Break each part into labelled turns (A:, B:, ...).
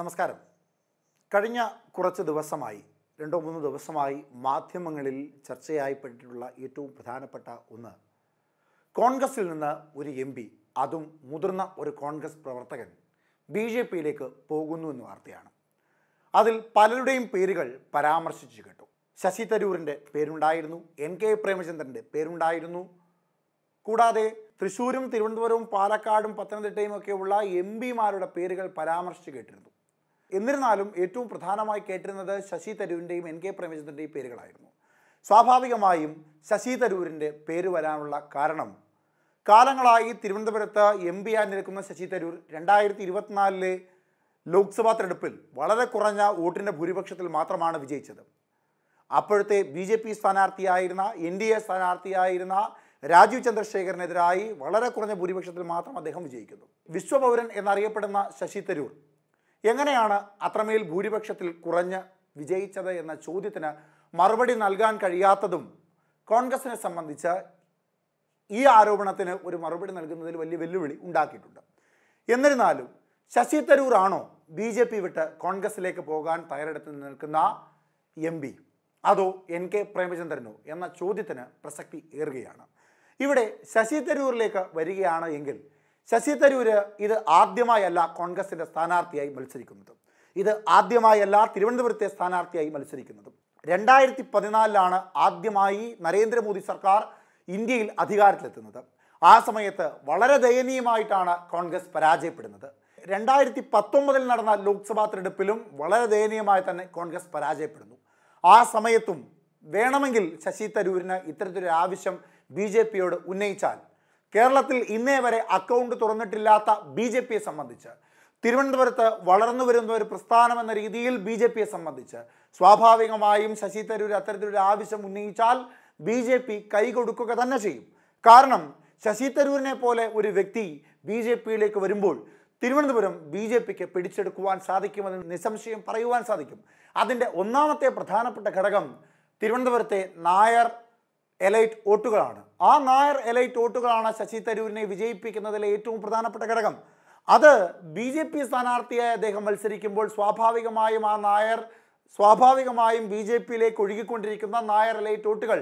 A: നമസ്കാരം കഴിഞ്ഞ കുറച്ച് ദിവസമായി രണ്ടോ മൂന്നോ ദിവസമായി മാധ്യമങ്ങളിൽ ചർച്ചയായിപ്പെട്ടിട്ടുള്ള ഏറ്റവും പ്രധാനപ്പെട്ട ഒന്ന് കോൺഗ്രസിൽ നിന്ന് ഒരു എം പി അതും മുതിർന്ന ഒരു കോൺഗ്രസ് പ്രവർത്തകൻ ബി ജെ പിയിലേക്ക് പോകുന്നു എന്ന വാർത്തയാണ് അതിൽ പലരുടെയും പേരുകൾ പരാമർശിച്ചു കേട്ടു ശശി തരൂരിൻ്റെ പേരുണ്ടായിരുന്നു എൻ കെ പ്രേമചന്ദ്രൻ്റെ പേരുണ്ടായിരുന്നു കൂടാതെ തൃശ്ശൂരും തിരുവനന്തപുരവും പാലക്കാടും പത്തനംതിട്ടയും ഒക്കെയുള്ള എം പിമാരുടെ പേരുകൾ പരാമർശിച്ച് കേട്ടിരുന്നു എന്നിരുന്നാലും ഏറ്റവും പ്രധാനമായി കേട്ടിരുന്നത് ശശി തരൂരിൻ്റെയും എൻ കെ പ്രേമചന്ദ്രൻ്റെയും പേരുകളായിരുന്നു സ്വാഭാവികമായും ശശി തരൂരിൻ്റെ പേര് വരാനുള്ള കാരണം കാലങ്ങളായി തിരുവനന്തപുരത്ത് എം പി ആയി നിൽക്കുന്ന ശശി തരൂർ രണ്ടായിരത്തി ഇരുപത്തിനാലിലെ ലോക്സഭാ തെരഞ്ഞെടുപ്പിൽ വളരെ കുറഞ്ഞ വോട്ടിൻ്റെ ഭൂരിപക്ഷത്തിൽ മാത്രമാണ് വിജയിച്ചത് അപ്പോഴത്തെ ബി ജെ പി സ്ഥാനാർത്ഥിയായിരുന്ന എൻ ഡി എ സ്ഥാനാർത്ഥിയായിരുന്ന രാജീവ് ചന്ദ്രശേഖരനെതിരായി വളരെ കുറഞ്ഞ ഭൂരിപക്ഷത്തിൽ മാത്രം അദ്ദേഹം വിജയിക്കുന്നു വിശ്വപൗരൻ എന്നറിയപ്പെടുന്ന ശശി തരൂർ എങ്ങനെയാണ് അത്രമേൽ ഭൂരിപക്ഷത്തിൽ കുറഞ്ഞ് വിജയിച്ചത് എന്ന ചോദ്യത്തിന് മറുപടി നൽകാൻ കഴിയാത്തതും കോൺഗ്രസിനെ സംബന്ധിച്ച് ഈ ആരോപണത്തിന് ഒരു മറുപടി നൽകുന്നതിൽ വലിയ വെല്ലുവിളി ഉണ്ടാക്കിയിട്ടുണ്ട് എന്നിരുന്നാലും ശശി തരൂർ ആണോ ബി ജെ പി വിട്ട് കോൺഗ്രസിലേക്ക് പോകാൻ തയ്യാറെടുത്ത് നിൽക്കുന്ന എം പി അതോ എൻ കെ പ്രേമചന്ദ്രനോ എന്ന ചോദ്യത്തിന് പ്രസക്തി ഏറുകയാണ് ഇവിടെ ശശി തരൂരിലേക്ക് വരികയാണ് എങ്കിൽ ശശി തരൂര് ഇത് ആദ്യമായല്ല കോൺഗ്രസിൻ്റെ സ്ഥാനാർത്ഥിയായി മത്സരിക്കുന്നതും ഇത് ആദ്യമായല്ല തിരുവനന്തപുരത്തെ സ്ഥാനാർത്ഥിയായി മത്സരിക്കുന്നതും രണ്ടായിരത്തി പതിനാലിലാണ് ആദ്യമായി നരേന്ദ്രമോദി സർക്കാർ ഇന്ത്യയിൽ അധികാരത്തിലെത്തുന്നത് ആ സമയത്ത് വളരെ ദയനീയമായിട്ടാണ് കോൺഗ്രസ് പരാജയപ്പെടുന്നത് രണ്ടായിരത്തി പത്തൊമ്പതിൽ നടന്ന ലോക്സഭാ തെരഞ്ഞെടുപ്പിലും വളരെ ദയനീയമായി തന്നെ കോൺഗ്രസ് പരാജയപ്പെടുന്നു ആ സമയത്തും വേണമെങ്കിൽ ശശി തരൂരിന് ഇത്തരത്തിലൊരു ആവശ്യം ബി ജെ പിയോട് ഉന്നയിച്ചാൽ കേരളത്തിൽ ഇന്നേ വരെ അക്കൗണ്ട് തുറന്നിട്ടില്ലാത്ത ബി ജെ പിയെ സംബന്ധിച്ച് തിരുവനന്തപുരത്ത് വളർന്നു വരുന്ന ഒരു പ്രസ്ഥാനം എന്ന രീതിയിൽ ബി ജെ പിയെ സംബന്ധിച്ച് സ്വാഭാവികമായും ശശി തരൂർ അത്തരത്തിലൊരു ആവശ്യം ഉന്നയിച്ചാൽ ബി ജെ പി കൈകൊടുക്കുക തന്നെ ചെയ്യും കാരണം ശശി തരൂരിനെ പോലെ ഒരു വ്യക്തി ബി ജെ പിയിലേക്ക് വരുമ്പോൾ തിരുവനന്തപുരം ബി ജെ പിക്ക് പിടിച്ചെടുക്കുവാൻ സാധിക്കുമെന്ന് നിസ്സംശയം പറയുവാൻ സാധിക്കും അതിൻ്റെ ഒന്നാമത്തെ പ്രധാനപ്പെട്ട ഘടകം തിരുവനന്തപുരത്തെ നായർ എലൈറ്റ് വോട്ടുകളാണ് ആ നായർ എലൈറ്റ് വോട്ടുകളാണ് ശശി തരൂരിനെ വിജയിപ്പിക്കുന്നതിലെ ഏറ്റവും പ്രധാനപ്പെട്ട ഘടകം അത് ബി ജെ പി സ്ഥാനാർത്ഥിയായി അദ്ദേഹം മത്സരിക്കുമ്പോൾ സ്വാഭാവികമായും ആ നായർ സ്വാഭാവികമായും ബി ജെ പിയിലേക്ക് ഒഴുകിക്കൊണ്ടിരിക്കുന്ന നായർ എലൈറ്റ് വോട്ടുകൾ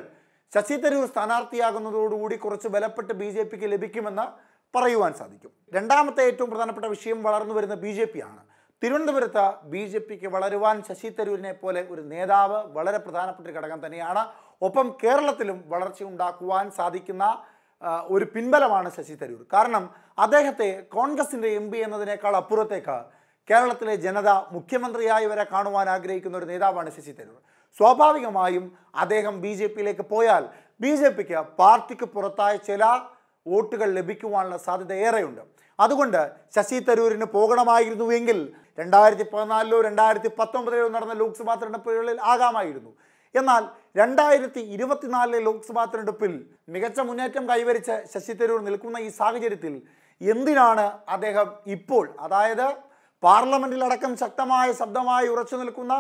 A: ശശി തരൂർ സ്ഥാനാർത്ഥിയാകുന്നതോടുകൂടി കുറച്ച് ബലപ്പെട്ട് ബി ജെ പിക്ക് ലഭിക്കുമെന്ന് പറയുവാൻ സാധിക്കും രണ്ടാമത്തെ ഏറ്റവും പ്രധാനപ്പെട്ട വിഷയം വളർന്നു വരുന്ന ബി ജെ പി ആണ് തിരുവനന്തപുരത്ത് ബി ജെ പിക്ക് വളരുവാൻ ശശി തരൂരിനെ പോലെ ഒരു നേതാവ് വളരെ പ്രധാനപ്പെട്ട ഘടകം തന്നെയാണ് ഒപ്പം കേരളത്തിലും വളർച്ച ഉണ്ടാക്കുവാൻ സാധിക്കുന്ന ഒരു പിൻബലമാണ് ശശി തരൂർ കാരണം അദ്ദേഹത്തെ കോൺഗ്രസിൻ്റെ എം പി എന്നതിനേക്കാൾ അപ്പുറത്തേക്ക് കേരളത്തിലെ ജനത മുഖ്യമന്ത്രിയായി വരെ കാണുവാൻ ആഗ്രഹിക്കുന്ന ഒരു നേതാവാണ് ശശി തരൂർ സ്വാഭാവികമായും അദ്ദേഹം ബി ജെ പിയിലേക്ക് പോയാൽ ബി ജെ പിക്ക് പാർട്ടിക്ക് പുറത്തായ ചില വോട്ടുകൾ ലഭിക്കുവാനുള്ള സാധ്യത ഏറെയുണ്ട് അതുകൊണ്ട് ശശി തരൂരിന് പോകണമായിരുന്നുവെങ്കിൽ രണ്ടായിരത്തി പതിനാലിലോ രണ്ടായിരത്തി പത്തൊമ്പതിലോ നടന്ന ലോക്സഭാ തെരഞ്ഞെടുപ്പുകളിൽ ആകാമായിരുന്നു എന്നാൽ രണ്ടായിരത്തി ഇരുപത്തിനാലിലെ ലോക്സഭാ തെരഞ്ഞെടുപ്പിൽ മികച്ച മുന്നേറ്റം കൈവരിച്ച് ശശി തരൂർ നിൽക്കുന്ന ഈ സാഹചര്യത്തിൽ എന്തിനാണ് അദ്ദേഹം ഇപ്പോൾ അതായത് പാർലമെന്റിലടക്കം ശക്തമായ ശബ്ദമായി ഉറച്ചു നിൽക്കുന്ന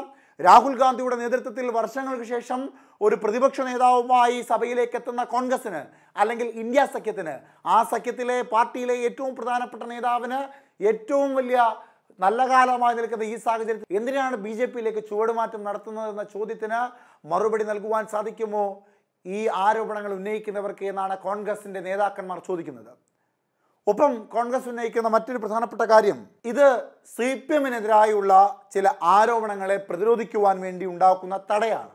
A: രാഹുൽ ഗാന്ധിയുടെ നേതൃത്വത്തിൽ വർഷങ്ങൾക്ക് ശേഷം ഒരു പ്രതിപക്ഷ നേതാവുമായി സഭയിലേക്ക് എത്തുന്ന കോൺഗ്രസിന് അല്ലെങ്കിൽ ഇന്ത്യ സഖ്യത്തിന് ആ സഖ്യത്തിലെ പാർട്ടിയിലെ ഏറ്റവും പ്രധാനപ്പെട്ട നേതാവിന് ഏറ്റവും വലിയ നല്ല കാലമായി നിൽക്കുന്ന ഈ സാഹചര്യത്തിൽ എന്തിനാണ് ബി ജെ പിയിലേക്ക് ചുവടുമാറ്റം നടത്തുന്നതെന്ന ചോദ്യത്തിന് മറുപടി നൽകുവാൻ സാധിക്കുമോ ഈ ആരോപണങ്ങൾ ഉന്നയിക്കുന്നവർക്ക് എന്നാണ് കോൺഗ്രസിൻ്റെ നേതാക്കന്മാർ ചോദിക്കുന്നത് ഒപ്പം കോൺഗ്രസ് ഉന്നയിക്കുന്ന മറ്റൊരു പ്രധാനപ്പെട്ട കാര്യം ഇത് സി പി എമ്മിനെതിരായുള്ള ചില ആരോപണങ്ങളെ പ്രതിരോധിക്കുവാൻ വേണ്ടി ഉണ്ടാക്കുന്ന തടയാണ്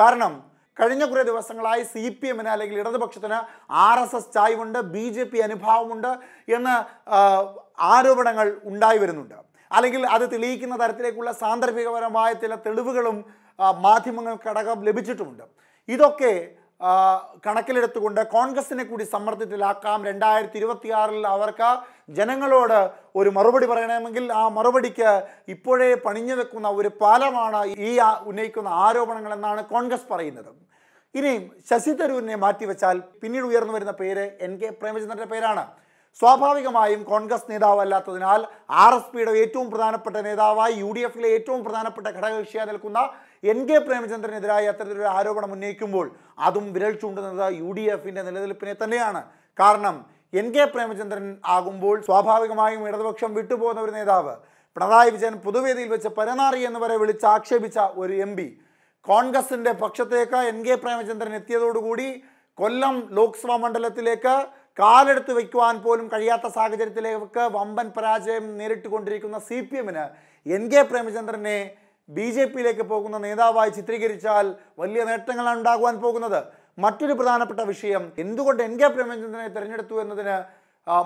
A: കാരണം കഴിഞ്ഞ കുറേ ദിവസങ്ങളായി സി പി എമ്മിന് അല്ലെങ്കിൽ ഇടതുപക്ഷത്തിന് ആർ എസ് എസ് ചായ്വുണ്ട് ബി ജെ പി അനുഭാവമുണ്ട് എന്ന ആരോപണങ്ങൾ ഉണ്ടായി വരുന്നുണ്ട് അല്ലെങ്കിൽ അത് തെളിയിക്കുന്ന തരത്തിലേക്കുള്ള സാന്ദർഭികപരമായ ചില തെളിവുകളും മാധ്യമങ്ങൾക്കടകം ലഭിച്ചിട്ടുമുണ്ട് ഇതൊക്കെ കണക്കിലെടുത്തുകൊണ്ട് കോൺഗ്രസിനെ കൂടി സമ്മർദ്ദത്തിലാക്കാം രണ്ടായിരത്തി ഇരുപത്തിയാറിൽ അവർക്ക് ജനങ്ങളോട് ഒരു മറുപടി പറയണമെങ്കിൽ ആ മറുപടിക്ക് ഇപ്പോഴേ പണിഞ്ഞു വെക്കുന്ന ഒരു പാലമാണ് ഈ ഉന്നയിക്കുന്ന ആരോപണങ്ങൾ എന്നാണ് കോൺഗ്രസ് പറയുന്നത് ഇനിയും ശശി തരൂരിനെ മാറ്റിവെച്ചാൽ പിന്നീട് ഉയർന്നു വരുന്ന പേര് എൻ കെ പ്രേമചന്ദ്രൻ്റെ പേരാണ് സ്വാഭാവികമായും കോൺഗ്രസ് നേതാവല്ലാത്തതിനാൽ ആർ എസ് പിയുടെ ഏറ്റവും പ്രധാനപ്പെട്ട നേതാവായി യു ഡി എഫിലെ ഏറ്റവും പ്രധാനപ്പെട്ട ഘടകകക്ഷിയായി നിൽക്കുന്ന എൻ കെ പ്രേമചന്ദ്രനെതിരായി അത്തരത്തിലൊരു ആരോപണം ഉന്നയിക്കുമ്പോൾ അതും വിരൽ ചൂണ്ടുന്നത് യു ഡി എഫിൻ്റെ നിലനിൽപ്പിനെ തന്നെയാണ് കാരണം എൻ കെ പ്രേമചന്ദ്രൻ ആകുമ്പോൾ സ്വാഭാവികമായും ഇടതുപക്ഷം വിട്ടുപോകുന്ന ഒരു നേതാവ് പിണറായി വിജയൻ പൊതുവേദിയിൽ വെച്ച് പരനാറി എന്ന് വരെ വിളിച്ച് ആക്ഷേപിച്ച ഒരു എം പി കോൺഗ്രസിൻ്റെ പക്ഷത്തേക്ക് എൻ കെ പ്രേമചന്ദ്രൻ എത്തിയതോടുകൂടി കൊല്ലം ലോക്സഭാ മണ്ഡലത്തിലേക്ക് കാലെടുത്ത് വയ്ക്കുവാൻ പോലും കഴിയാത്ത സാഹചര്യത്തിലേക്ക് വമ്പൻ പരാജയം നേരിട്ടുകൊണ്ടിരിക്കുന്ന സി പി എമ്മിന് എൻ കെ പ്രേമചന്ദ്രനെ ബി ജെ പിയിലേക്ക് പോകുന്ന നേതാവായി ചിത്രീകരിച്ചാൽ വലിയ നേട്ടങ്ങളാണ് ഉണ്ടാകുവാൻ പോകുന്നത് മറ്റൊരു പ്രധാനപ്പെട്ട വിഷയം എന്തുകൊണ്ട് എൻ കെ പ്രേമചന്ദ്രനെ തിരഞ്ഞെടുത്തു എന്നതിന്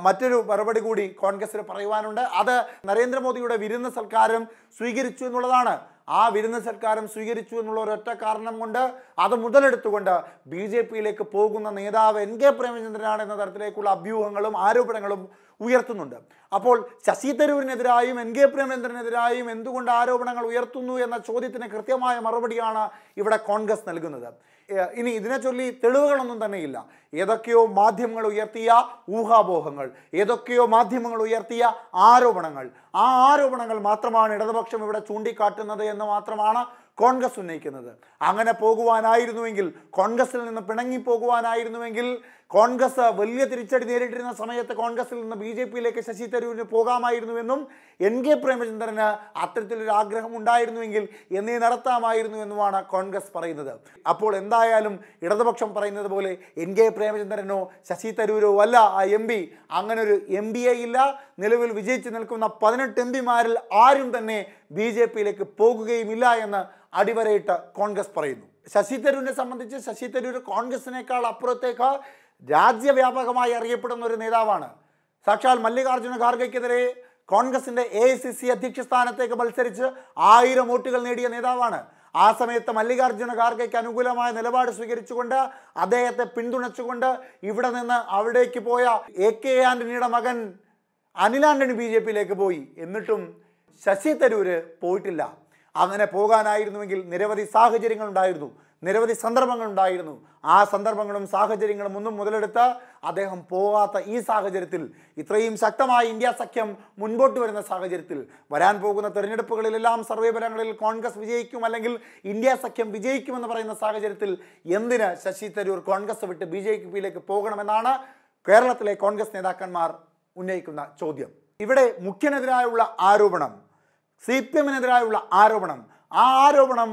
A: മറ്റൊരു മറുപടി കൂടി കോൺഗ്രസിന് പറയുവാനുണ്ട് അത് നരേന്ദ്രമോദിയുടെ വിരുന്ന സൽക്കാരം സ്വീകരിച്ചു എന്നുള്ളതാണ് ആ വിരുന്ന സൽക്കാരം സ്വീകരിച്ചു എന്നുള്ള ഒരൊറ്റ കാരണം കൊണ്ട് അത് മുതലെടുത്തുകൊണ്ട് ബി ജെ പിയിലേക്ക് പോകുന്ന നേതാവ് എൻ കെ പ്രേമചന്ദ്രനാണ് എന്ന തരത്തിലേക്കുള്ള അഭ്യൂഹങ്ങളും ആരോപണങ്ങളും ഉയർത്തുന്നുണ്ട് അപ്പോൾ ശശി തരൂരിനെതിരായും എൻ കെ പ്രേമചന്ദ്രനെതിരായും എന്തുകൊണ്ട് ആരോപണങ്ങൾ ഉയർത്തുന്നു എന്ന ചോദ്യത്തിന് കൃത്യമായ മറുപടിയാണ് ഇവിടെ കോൺഗ്രസ് നൽകുന്നത് ഇനി ഇതിനെ ചൊല്ലി തെളിവുകളൊന്നും ഇല്ല ഏതൊക്കെയോ മാധ്യമങ്ങൾ ഉയർത്തിയ ഊഹാപോഹങ്ങൾ ഏതൊക്കെയോ മാധ്യമങ്ങൾ ഉയർത്തിയ ആരോപണങ്ങൾ ആ ആരോപണങ്ങൾ മാത്രമാണ് ഇടതുപക്ഷം ഇവിടെ ചൂണ്ടിക്കാട്ടുന്നത് എന്ന് മാത്രമാണ് കോൺഗ്രസ് ഉന്നയിക്കുന്നത് അങ്ങനെ പോകുവാനായിരുന്നുവെങ്കിൽ കോൺഗ്രസിൽ നിന്ന് പിണങ്ങി പോകുവാനായിരുന്നുവെങ്കിൽ കോൺഗ്രസ് വലിയ തിരിച്ചടി നേരിട്ടിരുന്ന സമയത്ത് കോൺഗ്രസിൽ നിന്ന് ബി ജെ പിയിലേക്ക് ശശി തരൂരിന് പോകാമായിരുന്നുവെന്നും എൻ കെ പ്രേമചന്ദ്രന് അത്തരത്തിലൊരു ആഗ്രഹം ഉണ്ടായിരുന്നുവെങ്കിൽ എന്നീ നടത്താമായിരുന്നു എന്നുമാണ് കോൺഗ്രസ് പറയുന്നത് അപ്പോൾ എന്തായാലും ഇടതുപക്ഷം പറയുന്നത് പോലെ എൻ കെ പ്രേമചന്ദ്രനോ ശശി തരൂരോ അല്ല ആ എം പി ഒരു എം എ ഇല്ല നിലവിൽ വിജയിച്ചു നിൽക്കുന്ന പതിനെട്ട് എം പിമാരിൽ ആരും തന്നെ ബി ജെ പിയിലേക്ക് പോകുകയുമില്ല എന്ന് അടിവരയിട്ട് കോൺഗ്രസ് കോൺഗ്രസ് പറയുന്നു ശശി തരൂരിനെ സംബന്ധിച്ച് ശശി തരൂർ കോൺഗ്രസിനേക്കാൾ അപ്പുറത്തേക്ക് രാജ്യവ്യാപകമായി അറിയപ്പെടുന്ന ഒരു നേതാവാണ് സാക്ഷാൽ മല്ലികാർജ്ജുന ഖാർഗയ്ക്കെതിരെ കോൺഗ്രസിൻ്റെ എ ഐ സി സി അധ്യക്ഷ സ്ഥാനത്തേക്ക് മത്സരിച്ച് ആയിരം വോട്ടുകൾ നേടിയ നേതാവാണ് ആ സമയത്ത് മല്ലികാർജ്ജുന ഖാർഗയ്ക്ക് അനുകൂലമായ നിലപാട് സ്വീകരിച്ചുകൊണ്ട് അദ്ദേഹത്തെ പിന്തുണച്ചുകൊണ്ട് ഇവിടെ നിന്ന് അവിടേക്ക് പോയ എ കെ ആൻ്റണിയുടെ മകൻ അനിൽ ആൻ്റണി ബി ജെ പിയിലേക്ക് പോയി എന്നിട്ടും ശശി തരൂര് പോയിട്ടില്ല അങ്ങനെ പോകാനായിരുന്നുവെങ്കിൽ നിരവധി സാഹചര്യങ്ങൾ ഉണ്ടായിരുന്നു നിരവധി സന്ദർഭങ്ങൾ ഉണ്ടായിരുന്നു ആ സന്ദർഭങ്ങളും സാഹചര്യങ്ങളും ഒന്നും മുതലെടുത്ത് അദ്ദേഹം പോകാത്ത ഈ സാഹചര്യത്തിൽ ഇത്രയും ശക്തമായ ഇന്ത്യ സഖ്യം മുൻപോട്ട് വരുന്ന സാഹചര്യത്തിൽ വരാൻ പോകുന്ന തെരഞ്ഞെടുപ്പുകളിലെല്ലാം സർവേ ഫലങ്ങളിൽ കോൺഗ്രസ് വിജയിക്കും അല്ലെങ്കിൽ ഇന്ത്യ സഖ്യം വിജയിക്കുമെന്ന് പറയുന്ന സാഹചര്യത്തിൽ എന്തിന് ശശി തരൂർ കോൺഗ്രസ് വിട്ട് ബി ജെ പിയിലേക്ക് പോകണമെന്നാണ് കേരളത്തിലെ കോൺഗ്രസ് നേതാക്കന്മാർ ഉന്നയിക്കുന്ന ചോദ്യം ഇവിടെ മുഖ്യനെതിരായുള്ള ആരോപണം സി പി എമ്മിനെതിരായുള്ള ആരോപണം ആ ആരോപണം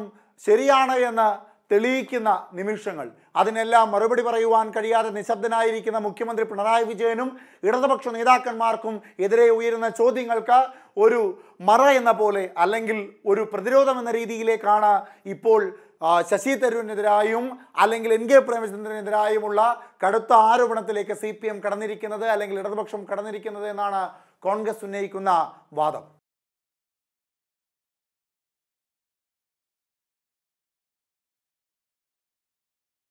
A: ശരിയാണ് എന്ന് തെളിയിക്കുന്ന നിമിഷങ്ങൾ അതിനെല്ലാം മറുപടി പറയുവാൻ കഴിയാതെ നിശബ്ദനായിരിക്കുന്ന മുഖ്യമന്ത്രി പിണറായി വിജയനും ഇടതുപക്ഷ നേതാക്കന്മാർക്കും എതിരെ ഉയരുന്ന ചോദ്യങ്ങൾക്ക് ഒരു മറ എന്ന പോലെ അല്ലെങ്കിൽ ഒരു പ്രതിരോധം എന്ന രീതിയിലേക്കാണ് ഇപ്പോൾ ശശി തരൂരിനെതിരായും അല്ലെങ്കിൽ എൻ കെ പ്രേമചന്ദ്രനെതിരായുമുള്ള കടുത്ത ആരോപണത്തിലേക്ക് സി കടന്നിരിക്കുന്നത് അല്ലെങ്കിൽ ഇടതുപക്ഷം കടന്നിരിക്കുന്നത് എന്നാണ് കോൺഗ്രസ് ഉന്നയിക്കുന്ന വാദം